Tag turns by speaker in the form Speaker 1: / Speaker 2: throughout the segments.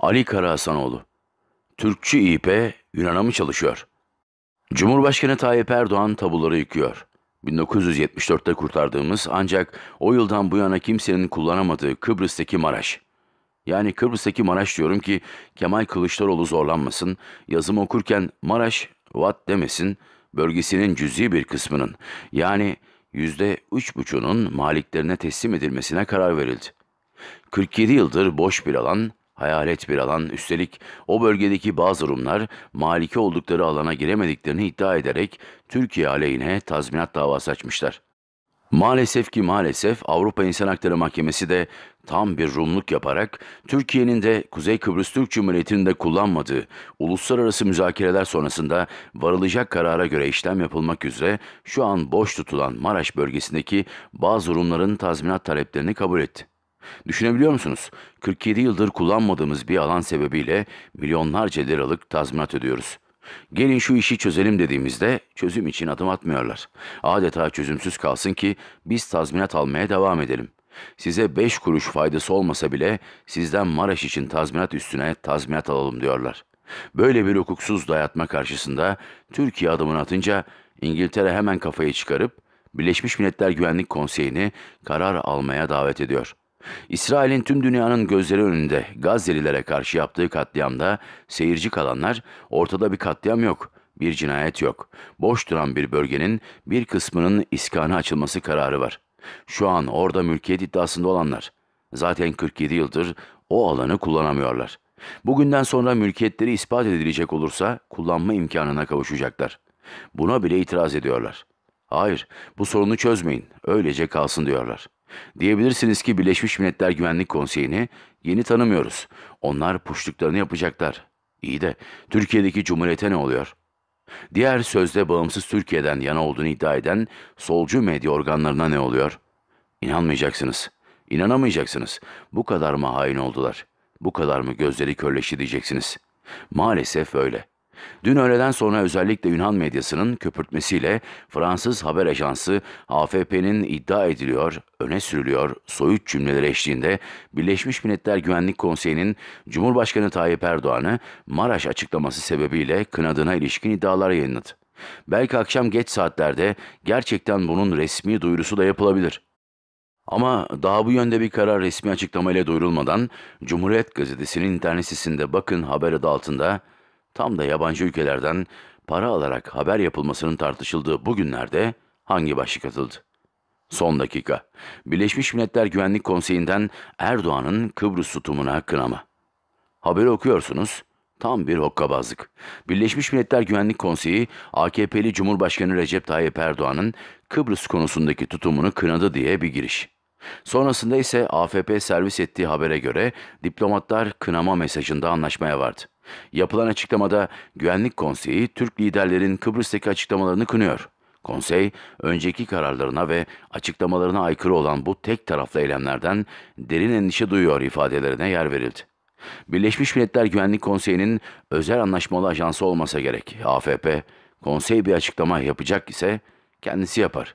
Speaker 1: Ali Karahasanoğlu. Türkçü İP Yunan'a mı çalışıyor? Cumhurbaşkanı Tayyip Erdoğan tabuları yıkıyor. 1974'te kurtardığımız ancak o yıldan bu yana kimsenin kullanamadığı Kıbrıs'taki Maraş. Yani Kıbrıs'taki Maraş diyorum ki Kemal Kılıçdaroğlu zorlanmasın, yazım okurken Maraş vat demesin, bölgesinin cüzi bir kısmının yani %3,5'unun maliklerine teslim edilmesine karar verildi. 47 yıldır boş bir alan Hayalet bir alan üstelik o bölgedeki bazı Rumlar maliki oldukları alana giremediklerini iddia ederek Türkiye aleyhine tazminat davası açmışlar. Maalesef ki maalesef Avrupa İnsan Hakları Mahkemesi de tam bir Rumluk yaparak Türkiye'nin de Kuzey Kıbrıs Türk Cumhuriyeti'nin de kullanmadığı uluslararası müzakereler sonrasında varılacak karara göre işlem yapılmak üzere şu an boş tutulan Maraş bölgesindeki bazı Rumların tazminat taleplerini kabul etti. Düşünebiliyor musunuz? 47 yıldır kullanmadığımız bir alan sebebiyle milyonlarca liralık tazminat ödüyoruz. Gelin şu işi çözelim dediğimizde çözüm için adım atmıyorlar. Adeta çözümsüz kalsın ki biz tazminat almaya devam edelim. Size 5 kuruş faydası olmasa bile sizden Maraş için tazminat üstüne tazminat alalım diyorlar. Böyle bir hukuksuz dayatma karşısında Türkiye adımını atınca İngiltere hemen kafayı çıkarıp Birleşmiş Milletler Güvenlik Konseyi'ni karar almaya davet ediyor. İsrail'in tüm dünyanın gözleri önünde Gazze'lilere karşı yaptığı katliamda seyirci kalanlar ortada bir katliam yok, bir cinayet yok. Boş duran bir bölgenin bir kısmının iskana açılması kararı var. Şu an orada mülkiyet iddiasında olanlar. Zaten 47 yıldır o alanı kullanamıyorlar. Bugünden sonra mülkiyetleri ispat edilecek olursa kullanma imkanına kavuşacaklar. Buna bile itiraz ediyorlar. Hayır, bu sorunu çözmeyin, öylece kalsın diyorlar.'' Diyebilirsiniz ki Birleşmiş Milletler Güvenlik Konseyi'ni yeni tanımıyoruz. Onlar puşluklarını yapacaklar. İyi de Türkiye'deki cumhuriyete ne oluyor? Diğer sözde bağımsız Türkiye'den yana olduğunu iddia eden solcu medya organlarına ne oluyor? İnanmayacaksınız. İnanamayacaksınız. Bu kadar mı hain oldular? Bu kadar mı gözleri körleşti diyeceksiniz. Maalesef öyle. Dün öğleden sonra özellikle Yunan medyasının köpürtmesiyle Fransız haber ajansı AFP'nin iddia ediliyor, öne sürülüyor soyut cümleler eşliğinde Birleşmiş Milletler Güvenlik Konseyi'nin Cumhurbaşkanı Tayyip Erdoğan'ı Maraş açıklaması sebebiyle kınadığına ilişkin iddialar yayınladı. Belki akşam geç saatlerde gerçekten bunun resmi duyurusu da yapılabilir. Ama daha bu yönde bir karar resmi açıklamayla duyurulmadan Cumhuriyet Gazetesi'nin internet sitesinde bakın haber adı altında tam da yabancı ülkelerden para alarak haber yapılmasının tartışıldığı bu günlerde hangi başlık atıldı? Son dakika. Birleşmiş Milletler Güvenlik Konseyi'nden Erdoğan'ın Kıbrıs tutumuna kınama. Haberi okuyorsunuz. Tam bir hokkabazlık. Birleşmiş Milletler Güvenlik Konseyi, AKP'li Cumhurbaşkanı Recep Tayyip Erdoğan'ın Kıbrıs konusundaki tutumunu kınadı diye bir giriş. Sonrasında ise AFP servis ettiği habere göre diplomatlar kınama mesajında anlaşmaya vardı. Yapılan açıklamada Güvenlik Konseyi Türk liderlerin Kıbrıs'taki açıklamalarını kınıyor. Konsey, önceki kararlarına ve açıklamalarına aykırı olan bu tek taraflı eylemlerden derin endişe duyuyor ifadelerine yer verildi. Birleşmiş Milletler Güvenlik Konseyi'nin özel anlaşmalı ajansı olmasa gerek. AFP, konsey bir açıklama yapacak ise kendisi yapar.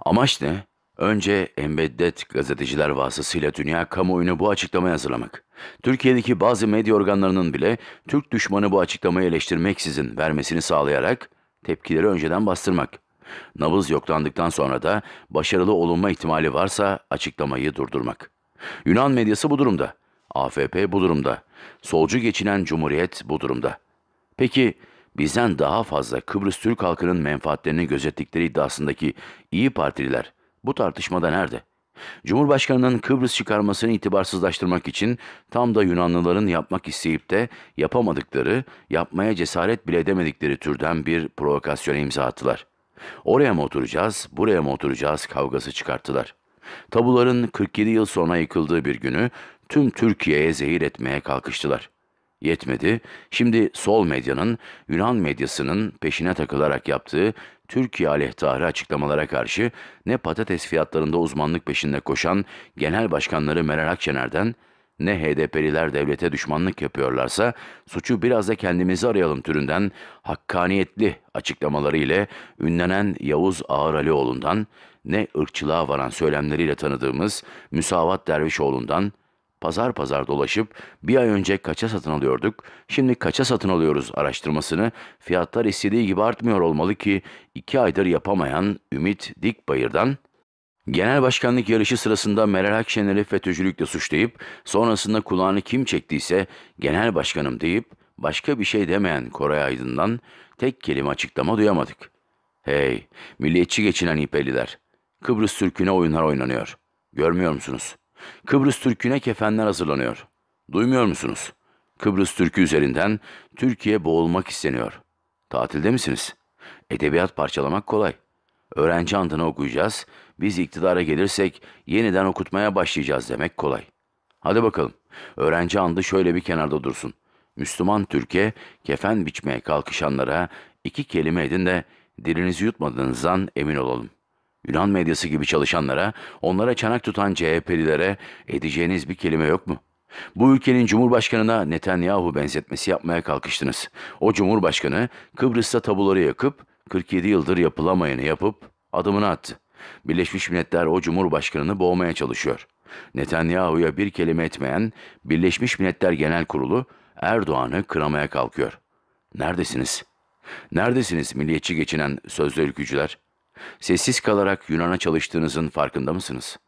Speaker 1: Amaç ne? Önce embeddet gazeteciler vasıtasıyla dünya kamuoyunu bu açıklamaya hazırlamak. Türkiye'deki bazı medya organlarının bile Türk düşmanı bu açıklamayı eleştirmeksizin vermesini sağlayarak tepkileri önceden bastırmak. Nabız yoklandıktan sonra da başarılı olunma ihtimali varsa açıklamayı durdurmak. Yunan medyası bu durumda. AFP bu durumda. Solcu geçinen Cumhuriyet bu durumda. Peki bizden daha fazla Kıbrıs Türk halkının menfaatlerini gözettikleri iddiasındaki iyi Partililer bu tartışmada nerede? Cumhurbaşkanının Kıbrıs çıkarmasını itibarsızlaştırmak için tam da Yunanlıların yapmak isteyip de yapamadıkları, yapmaya cesaret bile edemedikleri türden bir provokasyona imza attılar. Oraya mı oturacağız, buraya mı oturacağız kavgası çıkarttılar. Tabuların 47 yıl sonra yıkıldığı bir günü tüm Türkiye'ye zehir etmeye kalkıştılar. Yetmedi, şimdi sol medyanın, Yunan medyasının peşine takılarak yaptığı Türkiye aleyhtarı açıklamalara karşı ne patates fiyatlarında uzmanlık peşinde koşan genel başkanları Meral Akşener'den ne HDP'liler devlete düşmanlık yapıyorlarsa suçu biraz da kendimizi arayalım türünden hakkaniyetli açıklamaları ile ünlenen Yavuz Ağaralioğlu'ndan ne ırkçılığa varan söylemleriyle tanıdığımız Müsavat Dervişoğlu'ndan pazar pazar dolaşıp bir ay önce kaça satın alıyorduk, şimdi kaça satın alıyoruz araştırmasını fiyatlar istediği gibi artmıyor olmalı ki iki aydır yapamayan Ümit Dikbayır'dan Genel başkanlık yarışı sırasında Meral Akşener'i FETÖ'cülükle suçlayıp sonrasında kulağını kim çektiyse genel başkanım deyip başka bir şey demeyen Koray Aydın'dan tek kelime açıklama duyamadık. Hey, milliyetçi geçinen İpeliler. Kıbrıs Türk'üne oyunlar oynanıyor. Görmüyor musunuz? Kıbrıs Türk'üne kefenler hazırlanıyor. Duymuyor musunuz? Kıbrıs Türk'ü üzerinden Türkiye boğulmak isteniyor. Tatilde misiniz? Edebiyat parçalamak kolay. Öğrenci andını okuyacağız, biz iktidara gelirsek yeniden okutmaya başlayacağız demek kolay. Hadi bakalım, öğrenci andı şöyle bir kenarda dursun. Müslüman Türkiye, kefen biçmeye kalkışanlara iki kelime edin de dilinizi yutmadığınızdan emin olalım. Yunan medyası gibi çalışanlara, onlara çanak tutan CHP'lilere edeceğiniz bir kelime yok mu? Bu ülkenin Cumhurbaşkanı'na Netanyahu benzetmesi yapmaya kalkıştınız. O Cumhurbaşkanı Kıbrıs'ta tabuları yakıp 47 yıldır yapılamayanı yapıp adımını attı. Birleşmiş Milletler o Cumhurbaşkanı'nı boğmaya çalışıyor. Netanyahu'ya bir kelime etmeyen Birleşmiş Milletler Genel Kurulu Erdoğan'ı kınamaya kalkıyor. Neredesiniz? Neredesiniz milliyetçi geçinen sözlü ülkücüler?'' sessiz kalarak Yunan'a çalıştığınızın farkında mısınız?